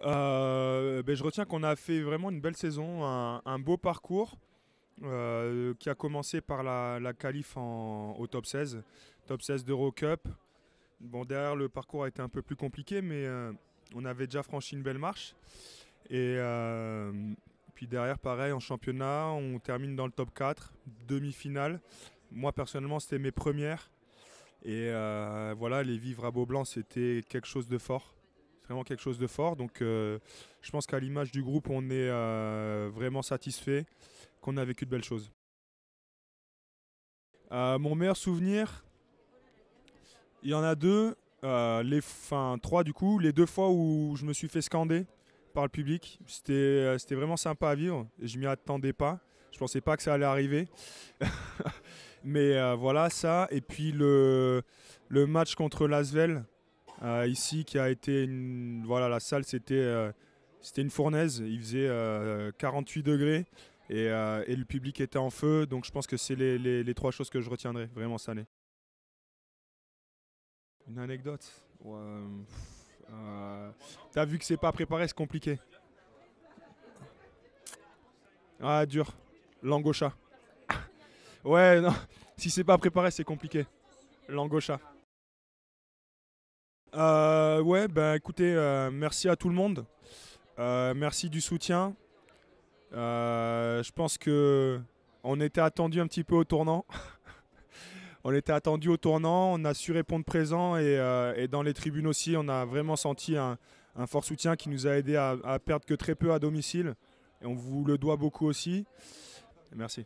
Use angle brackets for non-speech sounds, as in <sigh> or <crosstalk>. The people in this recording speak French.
Euh, ben, je retiens qu'on a fait vraiment une belle saison, un, beau parcours euh, qui a commencé par la, la qualif au top 16, top 16 d'Eurocup. Bon, derrière, le parcours a été un peu plus compliqué, mais euh, on avait déjà franchi une belle marche. Et puis derrière, pareil, en championnat, on termine dans le top 4, demi-finale. Moi, personnellement, c'était mes premières. Et voilà, les vivre à Beaublanc, c'était quelque chose de fort quelque chose de fort. Donc euh, je pense qu'à l'image du groupe, on est euh, vraiment satisfait qu'on a vécu de belles choses. Euh, mon meilleur souvenir, il y en a deux, les, trois du coup, les deux fois où je me suis fait scander par le public, c'était c'était vraiment sympa à vivre. Je m'y attendais pas, je pensais pas que ça allait arriver. <laughs> Mais voilà ça. Et puis le, le match contre Lasvel, euh, ici, qui a été une, voilà, la salle, c'était euh, c'était une fournaise. Il faisait 48 euh, degrés et, le public était en feu. Donc, je pense que c'est les, trois choses que je retiendrai vraiment cette année. Une anecdote. T'as vu que c'est pas préparé, c'est compliqué. Ah, dur. l'angocha. <laughs> ouais, non. Si c'est pas préparé, c'est compliqué. l'angocha. Euh, ouais, ben écoutez, euh, merci à tout le monde. Euh, merci du soutien. Euh, je pense que on était attendu un petit peu au tournant. <laughs> on était attendu au tournant, on a su répondre présent et, dans les tribunes aussi, on a vraiment senti un, fort soutien qui nous a aidé à, à, perdre que très peu à domicile. Et on vous le doit beaucoup aussi. Merci.